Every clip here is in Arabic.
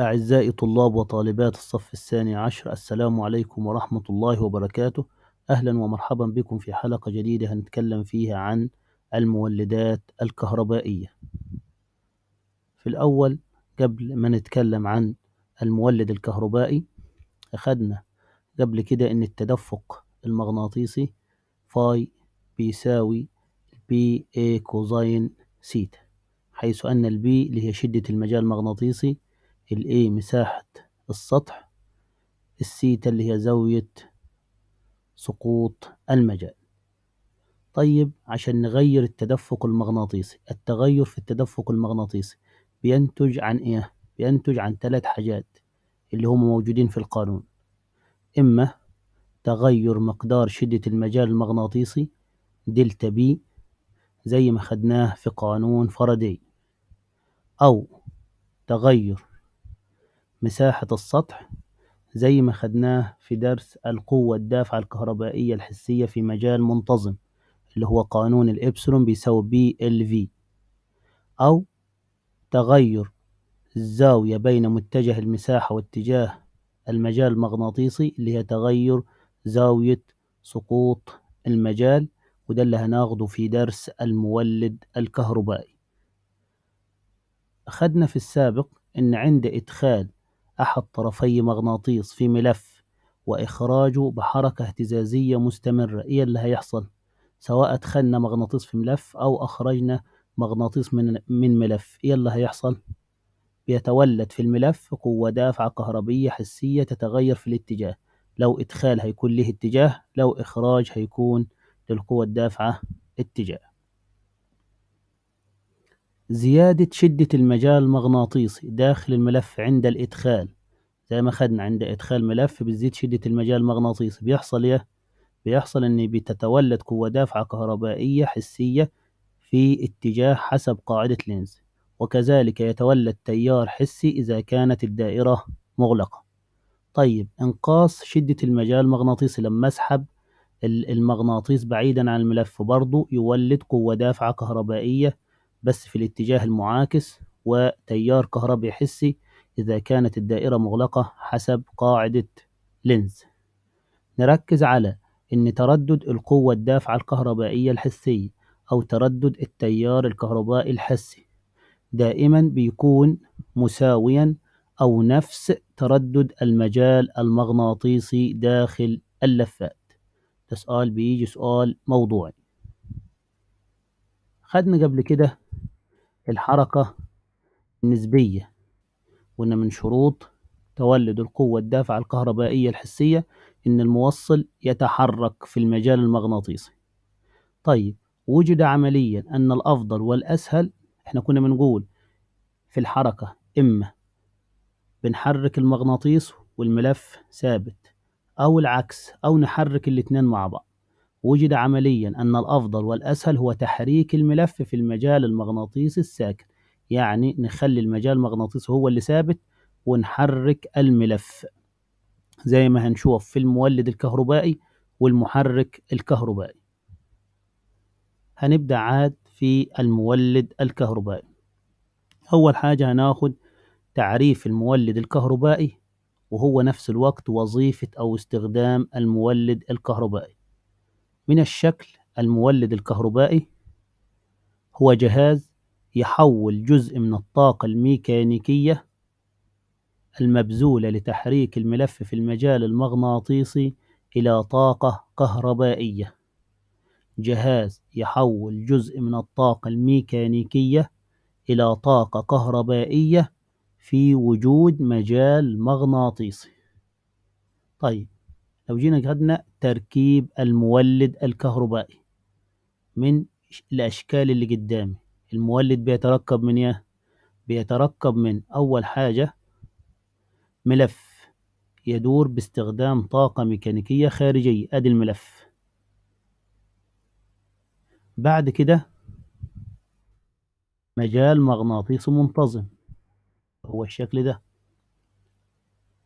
أعزائي طلاب وطالبات الصف الثاني عشر السلام عليكم ورحمة الله وبركاته أهلا ومرحبا بكم في حلقة جديدة هنتكلم فيها عن المولدات الكهربائية في الأول قبل ما نتكلم عن المولد الكهربائي أخدنا قبل كده إن التدفق المغناطيسي فاي بيساوي بي اي كوزاين سيتا حيث أن البي اللي هي شدة المجال المغناطيسي الاي مساحة السطح السيتا اللي هي زاوية سقوط المجال طيب عشان نغير التدفق المغناطيسي التغير في التدفق المغناطيسي بينتج عن ايه بينتج عن ثلاث حاجات اللي هم موجودين في القانون اما تغير مقدار شدة المجال المغناطيسي دلتا بي زي ما خدناه في قانون فردي أو تغير مساحة السطح زي ما خدناه في درس القوة الدافعة الكهربائية الحسية في مجال منتظم اللي هو قانون الإبسلون بيساوي بي ال في أو تغير الزاوية بين متجه المساحة واتجاه المجال المغناطيسي اللي هي تغير زاوية سقوط المجال وده اللي هناخده في درس المولد الكهربائي أخدنا في السابق إن عند إدخال أحد طرفي مغناطيس في ملف وإخراجه بحركة اهتزازية مستمرة إيه اللي هيحصل سواء أدخلنا مغناطيس في ملف أو أخرجنا مغناطيس من, من ملف إيه اللي هيحصل بيتولد في الملف قوة دافعة كهربية حسية تتغير في الاتجاه لو إدخال هيكون له اتجاه لو إخراج هيكون للقوة الدافعة اتجاه زيادة شدة المجال المغناطيسي داخل الملف عند الإدخال زي ما خدنا عند إدخال ملف بتزيد شدة المجال المغناطيسي بيحصل إيه؟ بيحصل إن بتتولد قوة دافعة كهربائية حسية في اتجاه حسب قاعدة لينز وكذلك يتولد تيار حسي إذا كانت الدائرة مغلقة طيب انقاص شدة المجال المغناطيسي لما أسحب المغناطيس بعيدا عن الملف برضه يولد قوة دافعة كهربائية بس في الاتجاه المعاكس وتيار كهربي حسي إذا كانت الدائرة مغلقة حسب قاعدة لينز نركز على إن تردد القوة الدافعة الكهربائية الحسية أو تردد التيار الكهربائي الحسي دائما بيكون مساويا أو نفس تردد المجال المغناطيسي داخل اللفات ده سؤال بيجي سؤال موضوعي خدنا قبل كده الحركة النسبية وإن من شروط تولد القوة الدافعة الكهربائية الحسية إن الموصل يتحرك في المجال المغناطيسي طيب وجد عمليا أن الأفضل والأسهل إحنا كنا بنقول في الحركة إما بنحرك المغناطيس والملف ثابت أو العكس أو نحرك الاتنين مع بعض وجد عمليا أن الأفضل والأسهل هو تحريك الملف في المجال المغناطيسي الساكن يعني نخلي المجال المغناطيسي هو اللي ثابت ونحرك الملف زي ما هنشوف في المولد الكهربائي والمحرك الكهربائي هنبدأ عاد في المولد الكهربائي أول حاجة هناخد تعريف المولد الكهربائي وهو نفس الوقت وظيفة أو استخدام المولد الكهربائي من الشكل المولد الكهربائي هو جهاز يحول جزء من الطاقة الميكانيكية المبذولة لتحريك الملف في المجال المغناطيسي إلى طاقة كهربائية جهاز يحول جزء من الطاقة الميكانيكية إلى طاقة كهربائية في وجود مجال مغناطيسي طيب لو جينا خدنا تركيب المولد الكهربائي من الأشكال اللي قدامي المولد بيتركب من إيه؟ بيتركب من أول حاجة ملف يدور باستخدام طاقة ميكانيكية خارجية أدي الملف بعد كده مجال مغناطيسي منتظم هو الشكل ده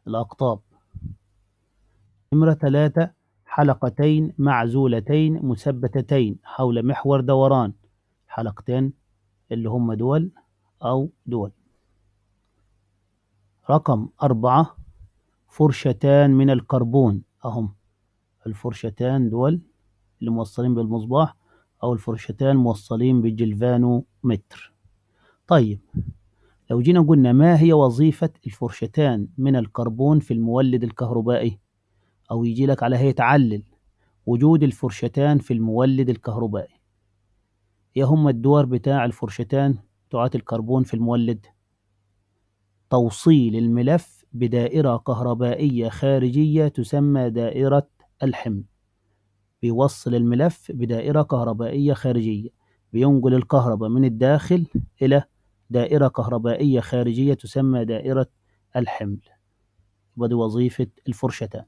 الأقطاب نمرة تلاتة حلقتين معزولتين مثبتتين حول محور دوران حلقتين اللي هم دول أو دول رقم أربعة فرشتان من الكربون أهم الفرشتان دول اللي موصلين بالمصباح أو الفرشتان موصلين بالجلفانومتر طيب لو جينا قلنا ما هي وظيفة الفرشتان من الكربون في المولد الكهربائي أو يجي لك على هيئة علل وجود الفرشتان في المولد الكهربائي إيه هما الدور بتاع الفرشتان بتوعات الكربون في المولد توصيل الملف بدائرة كهربائية خارجية تسمى دائرة الحمل بيوصل الملف بدائرة كهربائية خارجية بينقل الكهرباء من الداخل إلى دائرة كهربائية خارجية تسمى دائرة الحمل بدي وظيفة الفرشتان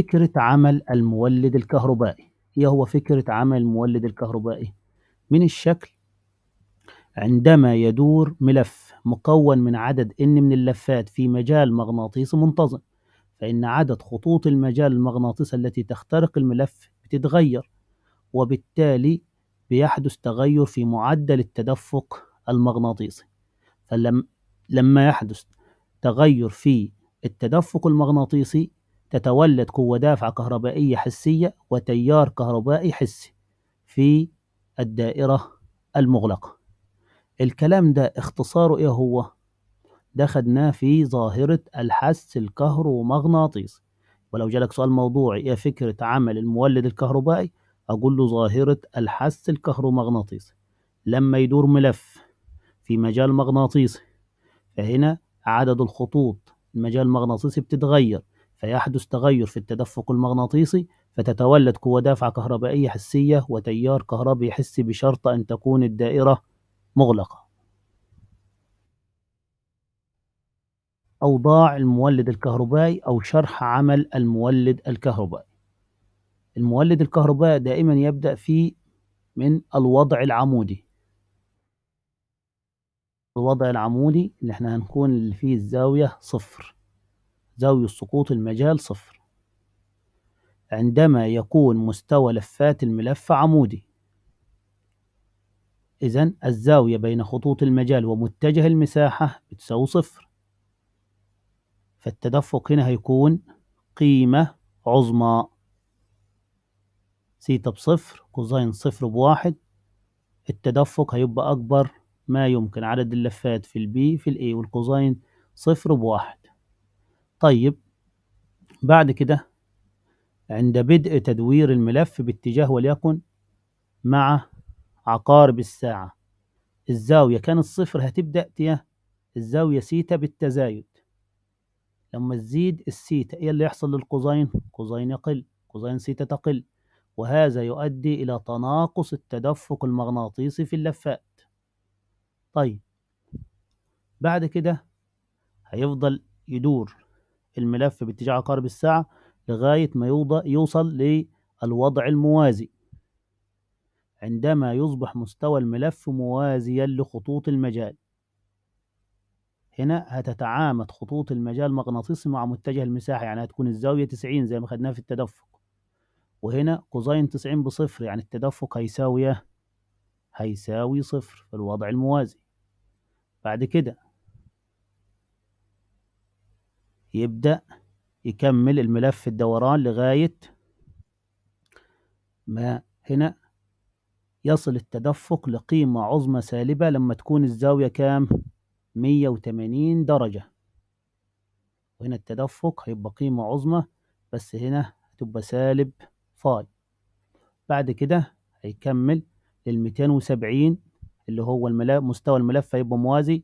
فكرة عمل المولد الكهربائي إيه هو فكرة عمل المولد الكهربائي؟ من الشكل عندما يدور ملف مكون من عدد n من اللفات في مجال مغناطيسي منتظم فإن عدد خطوط المجال المغناطيسي التي تخترق الملف بتتغير وبالتالي بيحدث تغير في معدل التدفق المغناطيسي فلما يحدث تغير في التدفق المغناطيسي تتولد قوة دافعة كهربائية حسية وتيار كهربائي حسي في الدائرة المغلقة الكلام ده اختصاره ايه هو؟ ده خدناه في ظاهرة الحس الكهرومغناطيسي ولو جالك سؤال موضوعي ايه فكرة عمل المولد الكهربائي أقول له ظاهرة الحس الكهرومغناطيسي لما يدور ملف في مجال مغناطيسي فهنا عدد الخطوط المجال المغناطيسي بتتغير فيحدث تغير في التدفق المغناطيسي فتتولد قوة دافعة كهربائية حسية وتيار كهربي حسي بشرط أن تكون الدائرة مغلقة أوضاع المولد الكهربائي أو شرح عمل المولد الكهربائي المولد الكهربائي دائما يبدأ في من الوضع العمودي الوضع العمودي اللي احنا هنكون اللي فيه الزاوية صفر زاوية سقوط المجال صفر عندما يكون مستوى لفات الملف عمودي إذا الزاوية بين خطوط المجال ومتجه المساحة بتساوي صفر فالتدفق هنا هيكون قيمة عظمى سيتا بصفر كوزين صفر بواحد التدفق هيبقى أكبر ما يمكن عدد اللفات في البي في الإي والكوزين صفر بواحد طيب بعد كده عند بدء تدوير الملف باتجاه وليكن مع عقارب الساعة الزاوية كان الصفر هتبدأ تيه الزاوية سيتا بالتزايد لما تزيد السيتا ايه اللي يحصل للقوزين قوزين يقل قوزين سيتا تقل وهذا يؤدي إلى تناقص التدفق المغناطيسي في اللفات طيب بعد كده هيفضل يدور الملف باتجاه عقارب الساعة لغاية ما يوصل للوضع الموازي عندما يصبح مستوى الملف موازيا لخطوط المجال هنا هتتعامد خطوط المجال المغناطيسي مع متجه المساحة يعني هتكون الزاوية 90 زي ما خدناها في التدفق وهنا كوزين 90 بصفر يعني التدفق هيساوي إيه؟ هيساوي صفر في الوضع الموازي بعد كده يبدأ يكمل الملف الدوران لغاية ما هنا يصل التدفق لقيمة عظمى سالبة لما تكون الزاوية كام؟ 180 درجة وهنا التدفق هيبقى قيمة عظمى بس هنا هتبقى سالب فاي بعد كده هيكمل لل 270 اللي هو الملف مستوى الملف هيبقى موازي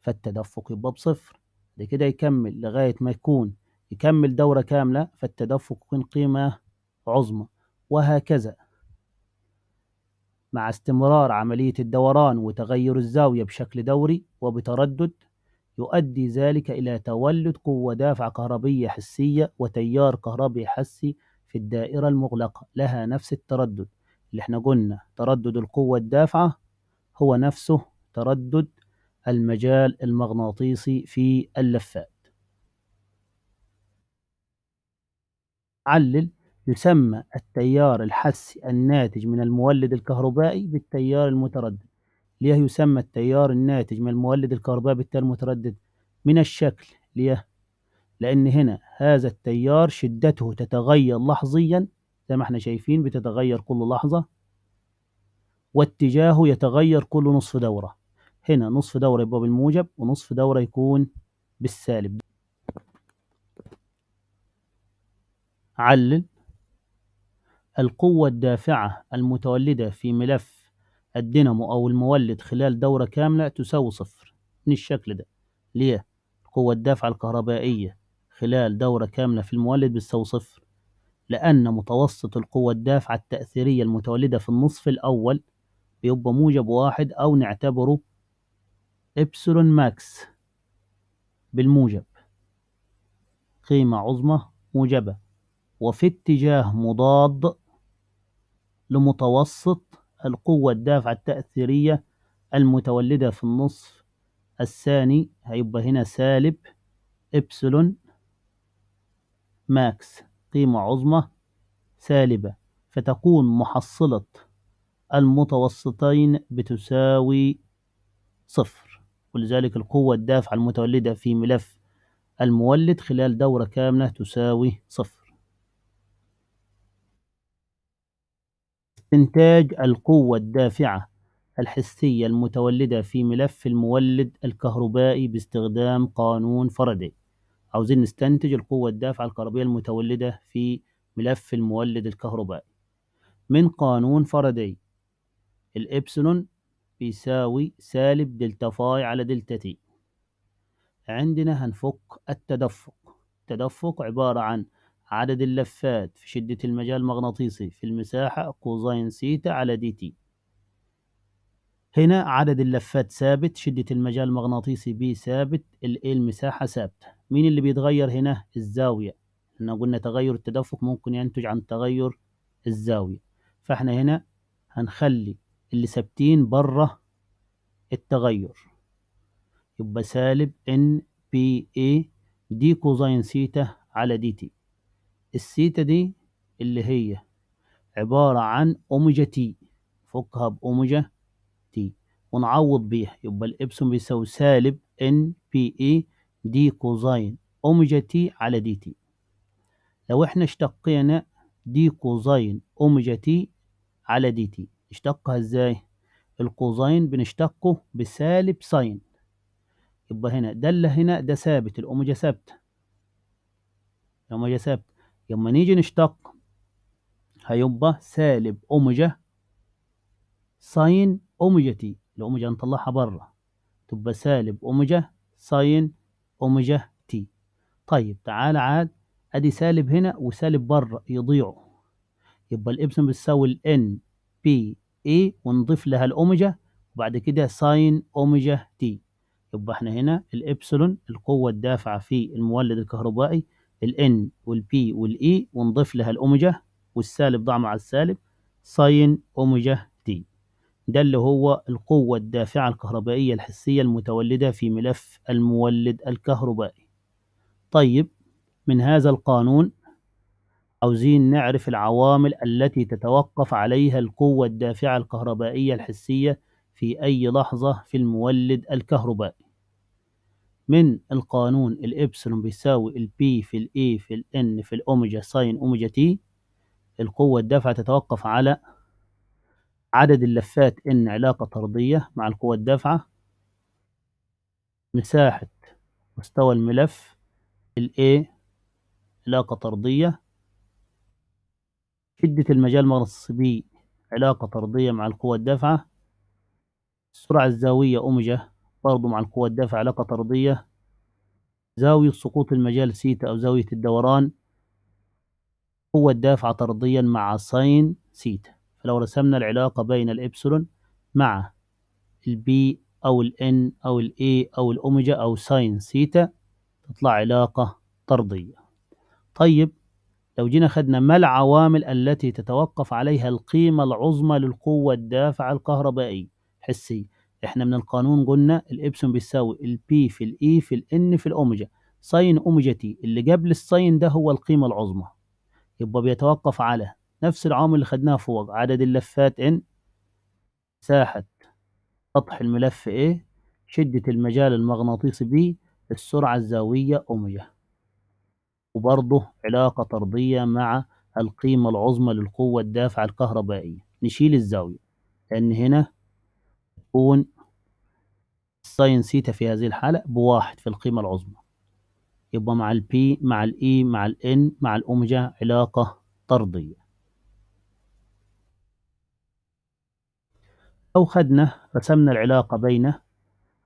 فالتدفق يبقى بصفر ده كده يكمل لغاية ما يكون يكمل دورة كاملة فالتدفق يكون قيمة عظمى وهكذا مع استمرار عملية الدوران وتغير الزاوية بشكل دوري وبتردد يؤدي ذلك إلى تولد قوة دافعة كهربية حسية وتيار كهربي حسي في الدائرة المغلقة لها نفس التردد اللي احنا قلنا تردد القوة الدافعة هو نفسه تردد المجال المغناطيسي في اللفات علل يسمى التيار الحسي الناتج من المولد الكهربائي بالتيار المتردد ليه يسمى التيار الناتج من المولد الكهربائي بالتيار المتردد من الشكل ليه لأن هنا هذا التيار شدته تتغير لحظيا زي ما احنا شايفين بتتغير كل لحظة واتجاهه يتغير كل نصف دورة هنا نصف دورة يبقى بالموجب ونصف دورة يكون بالسالب علل القوة الدافعة المتولدة في ملف الدينامو أو المولد خلال دورة كاملة تساوي صفر من الشكل ده ليه؟ القوة الدافعة الكهربائية خلال دورة كاملة في المولد بتساوي صفر لأن متوسط القوة الدافعة التأثيرية المتولدة في النصف الأول بيبقى موجب واحد أو نعتبره إبسلون ماكس بالموجب قيمة عظمى موجبة وفي اتجاه مضاد لمتوسط القوة الدافعة التأثيرية المتولدة في النصف الثاني هيبقى هنا سالب إبسلون ماكس قيمة عظمى سالبة فتكون محصلة المتوسطين بتساوي صفر ولذلك القوة الدافعة المتولدة في ملف المولد خلال دورة كاملة تساوي صفر استنتاج القوة الدافعة الحسية المتولدة في ملف المولد الكهربائي باستخدام قانون فردي عاوزين نستنتج القوة الدافعة الكهربية المتولدة في ملف المولد الكهربائي من قانون فردي الإبسلون بيساوي سالب دلتا فاي على دلتا تي عندنا هنفك التدفق التدفق عبارة عن عدد اللفات في شدة المجال المغناطيسي في المساحة كوزين سيتا على دي تي هنا عدد اللفات ثابت شدة المجال المغناطيسي بي ثابت ال المساحة ثابتة مين اللي بيتغير هنا الزاوية احنا قلنا تغير التدفق ممكن ينتج عن تغير الزاوية فاحنا هنا هنخلي اللي ثابتين بره التغير يبقى سالب ان بي اي دي كوزين سيتا على دي تي السيتا دي اللي هي عبارة عن أوميجا تي فكها بأوميجا تي ونعوض بيها يبقى الإبسون بيساوي سالب ان بي اي دي كوزين أوميجا تي على دي تي لو احنا اشتقينا دي كوزين أوميجا تي على دي تي نشتقها ازاي القوزين بنشتقه بسالب ساين يبقى هنا ده اللي هنا ده ثابت الاوميجا ثابته الاوميجا ثابته لما نيجي نشتق هيبقى سالب اوميجا ساين اوميجا تي الاوميجا نطلعها بره تبقى سالب اوميجا ساين اوميجا تي طيب تعال عاد ادي سالب هنا وسالب بره يضيعوا يبقى الابسن بتساوي ال بي اي e ونضيف لها الاوميجا وبعد كده ساين اوميجا تي يبقى احنا هنا الابسلون القوة الدافعة في المولد الكهربائي الان والبي والاي e ونضيف لها الاوميجا والسالب ضع مع السالب ساين اوميجا تي ده اللي هو القوة الدافعة الكهربائية الحسية المتولدة في ملف المولد الكهربائي طيب من هذا القانون عاوزين نعرف العوامل التي تتوقف عليها القوة الدافعة الكهربائية الحسية في أي لحظة في المولد الكهربائي من القانون الإبسلون بيساوي البي في الإي e في الإن في الأوميجا ساين أوميجا تي القوة الدافعة تتوقف على عدد اللفات إن علاقة طردية مع القوة الدافعة مساحة مستوى الملف الإي علاقة طردية شدة المجال مغناطيسي B علاقة طردية مع القوة الدافعة السرعة الزاوية أوميجا برضو مع القوة الدافعة علاقة طردية زاوية سقوط المجال سيتا أو زاوية الدوران قوة دافعة طرديا مع ساين سيتا فلو رسمنا العلاقة بين الإبسلون مع البي أو الإن أو الإي أو الأوميجا أو ساين سيتا تطلع علاقة طردية طيب لو جينا خدنا ما العوامل التي تتوقف عليها القيمة العظمى للقوة الدافعة الكهربائية حسي احنا من القانون قلنا الإبسون بيساوي البي في الإي e في الإن في الأوميجا ساين أوميجا تي اللي قبل الساين ده هو القيمة العظمى يبقى بيتوقف على نفس العامل اللي خدناها فوق عدد اللفات إن مساحة سطح الملف ايه شدة المجال المغناطيسي بي السرعة الزاوية أوميجا وبرضه علاقة طردية مع القيمة العظمى للقوة الدافعة الكهربائية نشيل الزاوية لأن هنا تكون ساين سيتا في هذه الحالة بواحد في القيمة العظمى يبقى مع البي مع الاي e، مع الان مع الاوميجا علاقة طردية لو خدنا رسمنا العلاقة بين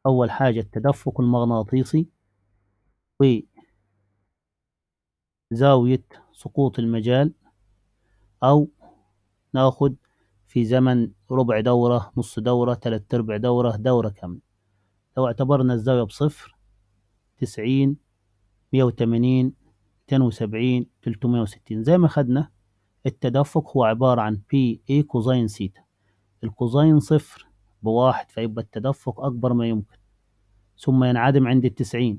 أول حاجة التدفق المغناطيسي زاوية سقوط المجال أو ناخد في زمن ربع دورة نص دورة تلات ربع دورة دورة كاملة لو اعتبرنا الزاوية بصفر تسعين مية وتمانين ميتين وسبعين تلتمية وستين زي ما خدنا التدفق هو عبارة عن بي اي كوزين سيتا الكوزين صفر بواحد فيبقى التدفق أكبر ما يمكن ثم ينعدم عند التسعين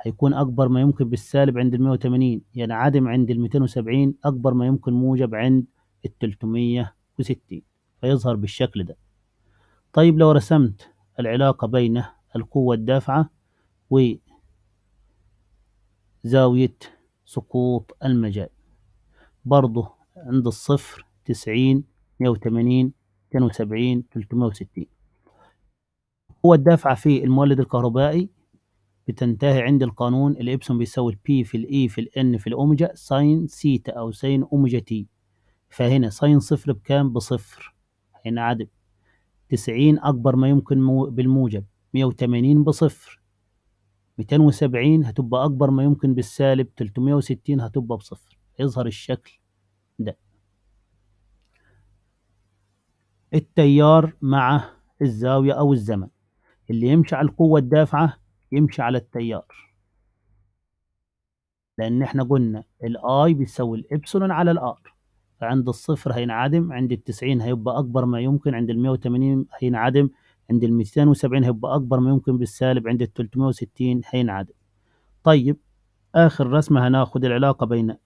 هيكون أكبر ما يمكن بالسالب عند ال 180 يعني عدم عند ال 270 أكبر ما يمكن موجب عند ال 360 فيظهر بالشكل ده طيب لو رسمت العلاقة بين القوة الدافعة وزاوية سقوط المجال برضه عند الصفر تسعين مية وثمانين اتنين وسبعين تلتمية وستين القوة الدافعة في المولد الكهربائي بتنتهي عند القانون الإبسون بيساوي البي في الإي e في الإن في الأوميجا ساين سيتا أو ساين أوميجا تي فهنا ساين صفر بكام بصفر هنا عدم تسعين أكبر ما يمكن مو بالموجب مية وتمانين بصفر ميتين وسبعين هتبقى أكبر ما يمكن بالسالب تلتمية وستين هتبقى بصفر يظهر الشكل ده التيار مع الزاوية أو الزمن اللي يمشي على القوة الدافعة يمشي على التيار لان احنا قلنا الاي بيساوي الابسلون على الار فعند الصفر هينعدم عند التسعين هيبقى اكبر ما يمكن عند المية وتمانين هينعدم عند الميتين وسبعين هيبقى اكبر ما يمكن بالسالب عند التلتمية وستين هينعدم طيب اخر رسمة هناخد العلاقة بين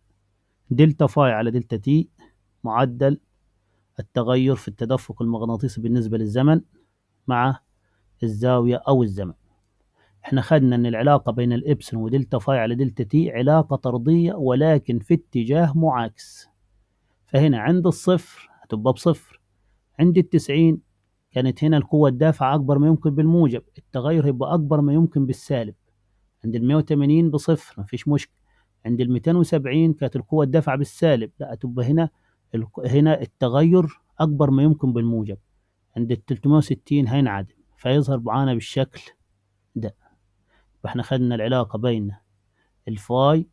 دلتا فاي على دلتا تي معدل التغير في التدفق المغناطيسي بالنسبة للزمن مع الزاوية أو الزمن احنا خدنا ان العلاقة بين الابسن ودلتا فاي على دلتا تي علاقة طردية ولكن في اتجاه معاكس فهنا عند الصفر هتبقى بصفر عند التسعين كانت هنا القوة الدافعة أكبر ما يمكن بالموجب التغير هيبقى أكبر ما يمكن بالسالب عند المية وتمانين بصفر مفيش مشكلة عند الميتين وسبعين كانت القوة الدافعة بالسالب لا هتبقى هنا هنا التغير أكبر ما يمكن بالموجب عند التلتمية وستين هينعدم فيظهر معانا بالشكل ده فاحنا خدنا العلاقة بين الفاي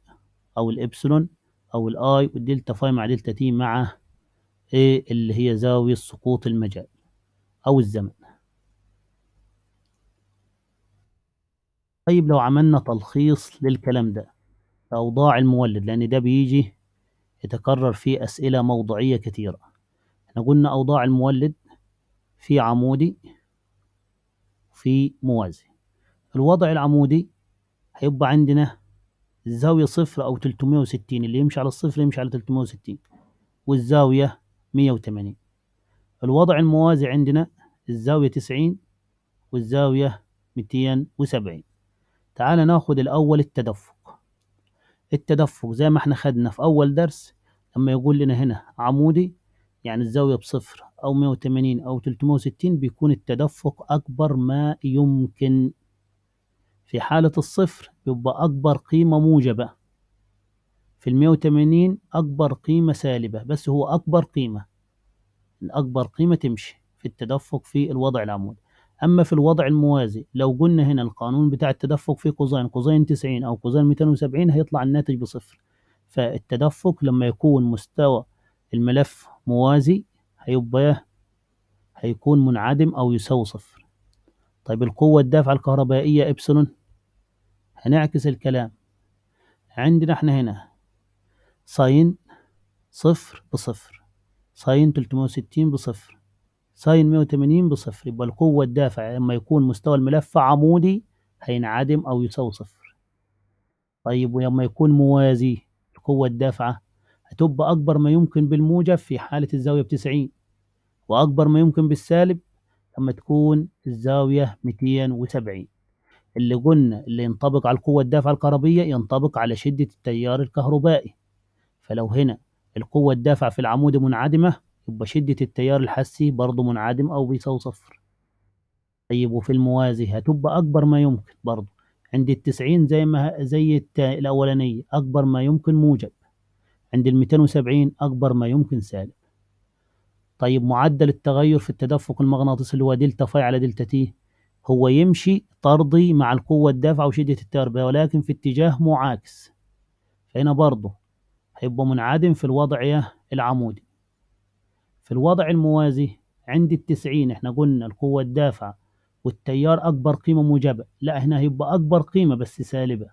أو الإبسلون أو الآي والدلتا فاي مع دلتا تي مع إيه اللي هي زاوية سقوط المجال أو الزمن طيب لو عملنا تلخيص للكلام ده أوضاع المولد لأن ده بيجي يتكرر فيه أسئلة موضوعية كتيرة احنا قلنا أوضاع المولد في عمودي في موازي الوضع العمودي هيبقى عندنا الزاوية صفر أو 360 اللي يمشي على الصفر يمشي على 360 والزاوية 180 الوضع الموازي عندنا الزاوية 90 والزاوية 270 تعال ناخد الأول التدفق التدفق زي ما احنا خدنا في أول درس لما يقول لنا هنا عمودي يعني الزاوية بصفر أو 180 أو 360 بيكون التدفق أكبر ما يمكن في حالة الصفر يبقى أكبر قيمة موجبة في المية وتمانين أكبر قيمة سالبة بس هو أكبر قيمة الأكبر قيمة تمشي في التدفق في الوضع العمودي أما في الوضع الموازي لو قلنا هنا القانون بتاع التدفق في كوزين كوزين تسعين أو ميتين وسبعين هيطلع الناتج بصفر فالتدفق لما يكون مستوى الملف موازي هيبقى هيكون منعدم أو يساوي صفر طيب القوة الدافعة الكهربائية إبسلون هنعكس الكلام عندنا احنا هنا ساين صفر بصفر ساين 360 بصفر ساين 180 بصفر يبقى القوة الدافعة لما يكون مستوى الملف عمودي هينعدم أو يساوي صفر طيب ولما يكون موازي القوة الدافعة هتبقى أكبر ما يمكن بالموجب في حالة الزاوية بتسعين وأكبر ما يمكن بالسالب اما تكون الزاويه 270 اللي قلنا اللي ينطبق على القوه الدافعه الكهربيه ينطبق على شده التيار الكهربائي فلو هنا القوه الدافعه في العمود منعدمه يبقى شده التيار الحسي برضه منعدم او بيساوي صفر طيب وفي الموازي هتبقى اكبر ما يمكن برضه عند التسعين زي ما زي الأولانية أكبر ما يمكن موجب عند الميتين وسبعين أكبر ما يمكن سالب طيب معدل التغير في التدفق المغناطيسي اللي هو دلتا فاي على دلتا تي هو يمشي طردي مع القوة الدافعة وشدة التربية ولكن في اتجاه معاكس فهنا برضه هيبقى منعدم في الوضع العمودي في الوضع الموازي عند التسعين احنا قلنا القوة الدافعة والتيار أكبر قيمة موجبة لا هنا هيبقى أكبر قيمة بس سالبة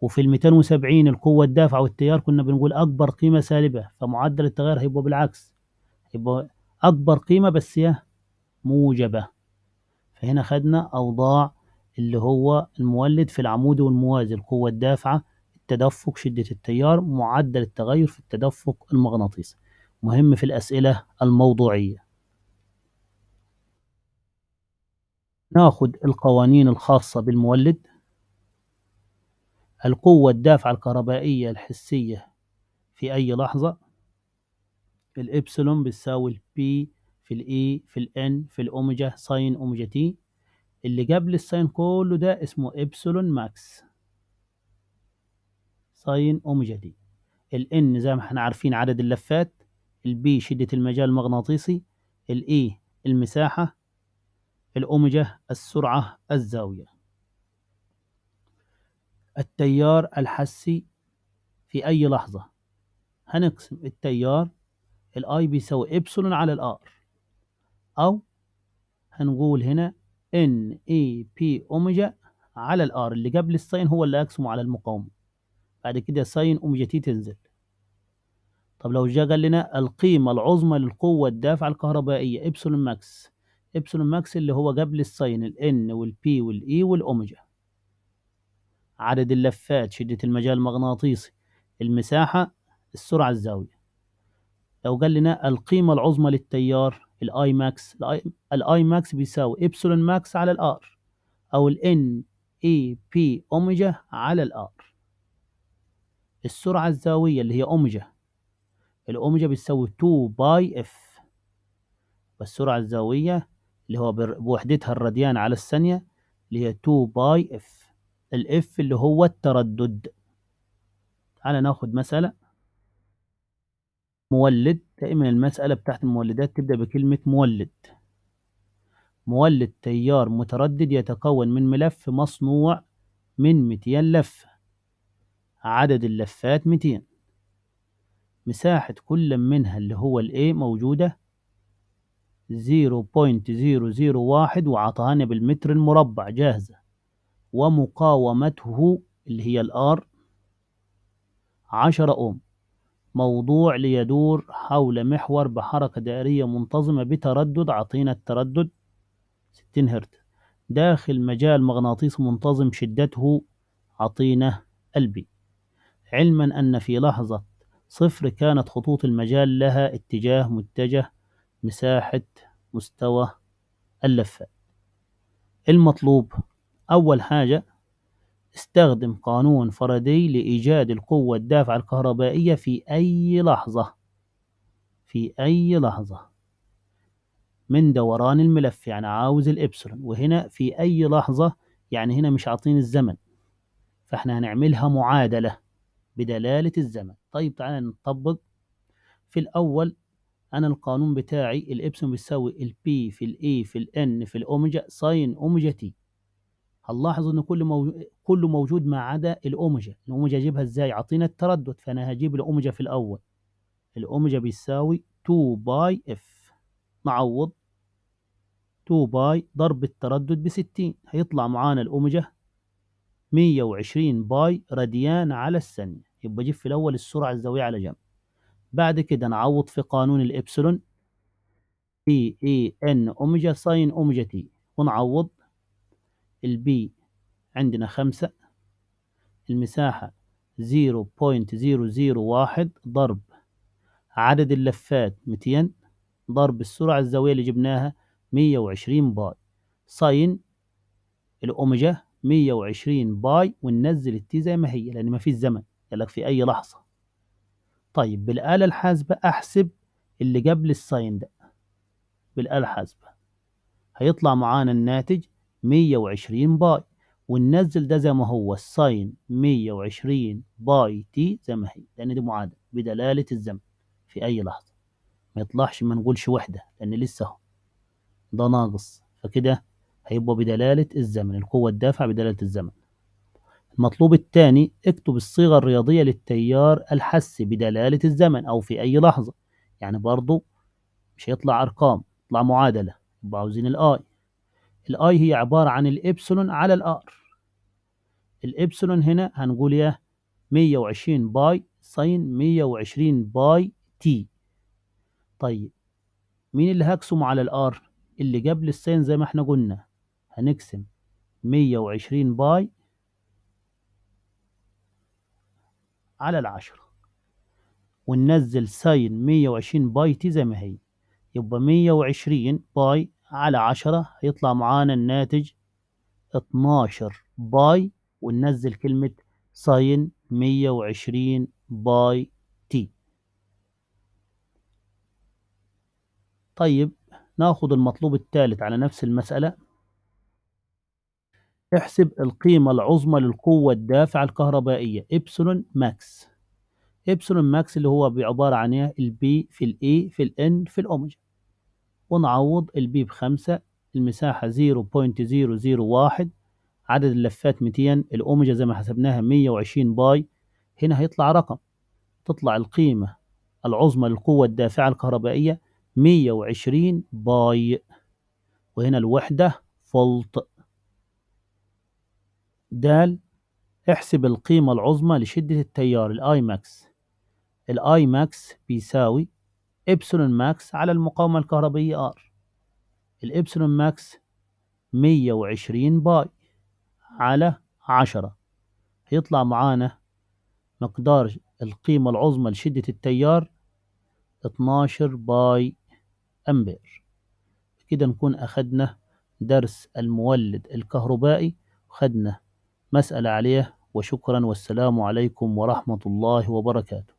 وفي ال 270 القوة الدافعة والتيار كنا بنقول أكبر قيمة سالبة فمعدل التغير هيبقى بالعكس يبقى أكبر قيمة بس هي موجبة فهنا خدنا أوضاع اللي هو المولد في العمود والموازي القوة الدافعة التدفق شدة التيار معدل التغير في التدفق المغناطيسي مهم في الأسئلة الموضوعية ناخد القوانين الخاصة بالمولد القوة الدافعة الكهربائية الحسية في أي لحظة الإبسلون بتساوي البي في الإي e في الإن في الأوميجا ساين أوميجا تي اللي قبل الساين كله ده اسمه إبسلون ماكس ساين أوميجا تي الإن زي ما احنا عارفين عدد اللفات البي شدة المجال المغناطيسي الإي e المساحة الأوميجا السرعة الزاوية التيار الحسي في أي لحظة هنقسم التيار الاي بيساوي ايبسلون على الار او هنقول هنا ان اي بي اوميجا على الار اللي قبل الساين هو اللي اقسمه على المقاومه بعد كده ساين اوميجا تي تنزل طب لو جه قال لنا القيمه العظمى للقوه الدافعه الكهربائيه ايبسلون ماكس ايبسلون ماكس اللي هو قبل الساين الان والبي والاي e والاوميجا عدد اللفات شده المجال المغناطيسي المساحه السرعه الزاويه لو قال لنا القيمة العظمى للتيار الاي ماكس الاي ماكس بيساوي ابسلون ماكس على الار او الان اي بي اوميجا على الار السرعة الزاوية اللي هي اوميجا الاوميجا بتساوي 2 باي اف والسرعة الزاوية اللي هو بوحدتها الراديان على الثانية اللي هي 2 باي اف الاف اللي هو التردد تعال ناخد مثلا مولد دائما المسألة بتاعت المولدات تبدأ بكلمة مولد مولد تيار متردد يتكون من ملف مصنوع من 200 لفة عدد اللفات 200 مساحة كل منها اللي هو الاي موجودة 0.001 وعطاهالنا بالمتر المربع جاهزة ومقاومته اللي هي الار 10 أوم موضوع ليدور حول محور بحركة دائرية منتظمة بتردد عطينا التردد 60 هرت داخل مجال مغناطيس منتظم شدته عطينا البي علما أن في لحظة صفر كانت خطوط المجال لها اتجاه متجه مساحة مستوى اللفة المطلوب أول حاجة استخدم قانون فردي لإيجاد القوة الدافعة الكهربائية في أي لحظة في أي لحظة من دوران الملف يعني عاوز الإبسلون وهنا في أي لحظة يعني هنا مش عاطين الزمن فإحنا هنعملها معادلة بدلالة الزمن طيب تعالى نطبق في الأول أنا القانون بتاعي الإبسلون بيساوي البي في الإي e في الإن في الأوميجا ساين أوميجا تي هنلاحظ ان كل مو... كله موجود ما عدا الاوميجا الاوميجا اجيبها ازاي اعطينا التردد فانا هجيب الاوميجا في الاول الاوميجا بيساوي 2 باي اف نعوض 2 باي ضرب التردد ب 60 هيطلع معانا الاوميجا 120 باي راديان على الثانية يبقى اجيب في الاول السرعة الزاوية على جنب بعد كده نعوض في قانون الابسلون بي اي ان اوميجا ساين اوميجا تي ونعوض البي عندنا خمسة المساحة زيرو بوينت زيرو زيرو واحد ضرب عدد اللفات ميتين ضرب السرعة الزاوية اللي جبناها مية وعشرين باي ساين الأوميجا مية وعشرين باي وننزل التي زي ما هي لأن ما في زمن قالك في أي لحظة طيب بالآلة الحاسبة أحسب اللي قبل الساين ده بالآلة الحاسبة هيطلع معانا الناتج 120 باي وننزل ده زي ما هو الساين 120 باي تي زي ما هي لأن دي معادلة بدلالة الزمن في أي لحظة ما يطلعش ما نقولش وحدة لأن لسه اهو ده ناقص فكده هيبقى بدلالة الزمن القوة الدافعة بدلالة الزمن المطلوب الثاني اكتب الصيغة الرياضية للتيار الحسي بدلالة الزمن أو في أي لحظة يعني برضو مش هيطلع أرقام يطلع معادلة يبقى عاوزين الآي الاي هي عبارة عن الإبسلون على الآر الإبسلون هنا هنقول إيه 120 باي ساين 120 باي تي طيب مين اللي هقسمه على الآر اللي قبل الساين زي ما احنا قلنا هنقسم 120 باي على العشرة وننزل ساين 120 باي تي زي ما هي يبقى 120 باي على عشرة هيطلع معانا الناتج اتناشر باي وننزل كلمة ساين مية وعشرين باي تي طيب ناخد المطلوب الثالث على نفس المسألة احسب القيمة العظمى للقوة الدافعة الكهربائية إبسلون ماكس إبسلون ماكس اللي هو عبارة عن إيه؟ البي في الإي e في الإن في الأوميجا ونعوض البي بخمسة المساحة 0.001 عدد اللفات 200 الأوميجا زي ما حسبناها 120 باي هنا هيطلع رقم تطلع القيمة العظمى للقوة الدافعة الكهربائية 120 باي وهنا الوحدة فولت د احسب القيمة العظمى لشدة التيار الاي ماكس الاي ماكس بيساوي إبسلون ماكس على المقاومة الكهربية R الإبسلون ماكس 120 باي على 10 هيطلع معانا مقدار القيمة العظمى لشدة التيار 12 باي أمبير كده نكون أخدنا درس المولد الكهربائي وخدنا مسألة عليه وشكرا والسلام عليكم ورحمة الله وبركاته